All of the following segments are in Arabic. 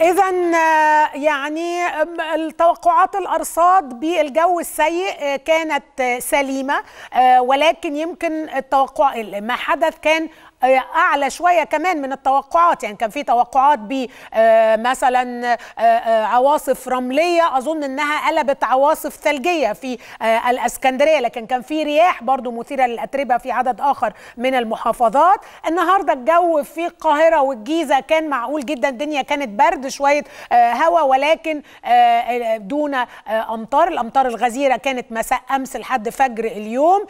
إذا آه، يعني التوقعات الأرصاد بالجو السيء آه، كانت آه، سليمة ولكن يمكن التوقع ما حدث كان اعلى شويه كمان من التوقعات يعني كان في توقعات ب مثلا عواصف رمليه اظن انها قلبت عواصف ثلجيه في الاسكندريه لكن كان في رياح برضو مثيره للاتربه في عدد اخر من المحافظات النهارده الجو في القاهره والجيزه كان معقول جدا الدنيا كانت برد شويه آه، هواء ولكن آه، آه، دون امطار الامطار الغزيره كانت مساء امس لحد فجر اليوم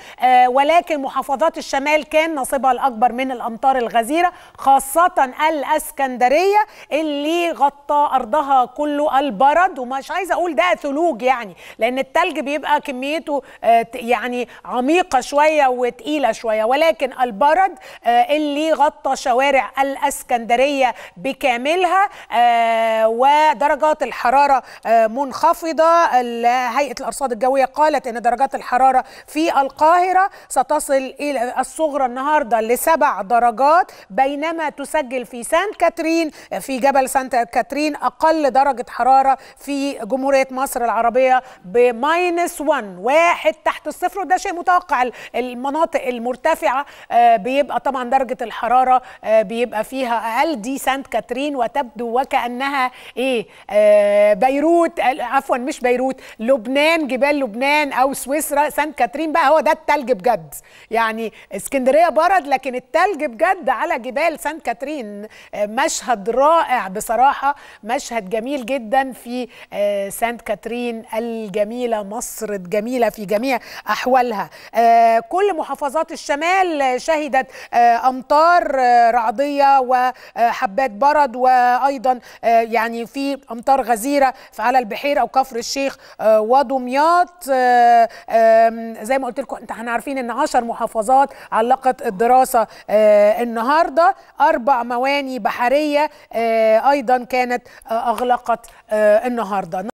ولكن محافظات الشمال كان نصيبها الاكبر من الامطار الغزيره خاصه الاسكندريه اللي غطى ارضها كله البرد ومش عايزه اقول ده ثلوج يعني لان الثلج بيبقى كميته يعني عميقه شويه وتقيله شويه ولكن البرد اللي غطى شوارع الاسكندريه بكاملها ودرجات الحرارة آه، منخفضة هيئة الأرصاد الجوية قالت أن درجات الحرارة في القاهرة ستصل إلى الصغرى النهاردة لسبع درجات بينما تسجل في سانت كاترين في جبل سانت كاترين أقل درجة حرارة في جمهورية مصر العربية بماينس 1 واحد تحت الصفر وده شيء متوقع المناطق المرتفعة آه، بيبقى طبعا درجة الحرارة آه، بيبقى فيها أقل دي سانت كاترين وتبدو وكأن انها ايه آه بيروت عفوا مش بيروت لبنان جبال لبنان او سويسرا سان كاترين بقى هو ده التلج بجد يعني اسكندريه برد لكن التلج بجد على جبال سان كاترين آه مشهد رائع بصراحه مشهد جميل جدا في آه سانت كاترين الجميله مصر الجميله في جميع احوالها آه كل محافظات الشمال شهدت آه امطار آه، رعديه وحبات آه، برد وايضا آه، آه، يعني في امطار غزيره على البحيره كفر الشيخ آه، ودمياط آه، زي ما قلت لكم احنا عارفين ان 10 محافظات علقت الدراسه النهارده اربع مواني بحريه ايضا كانت اغلقت النهارده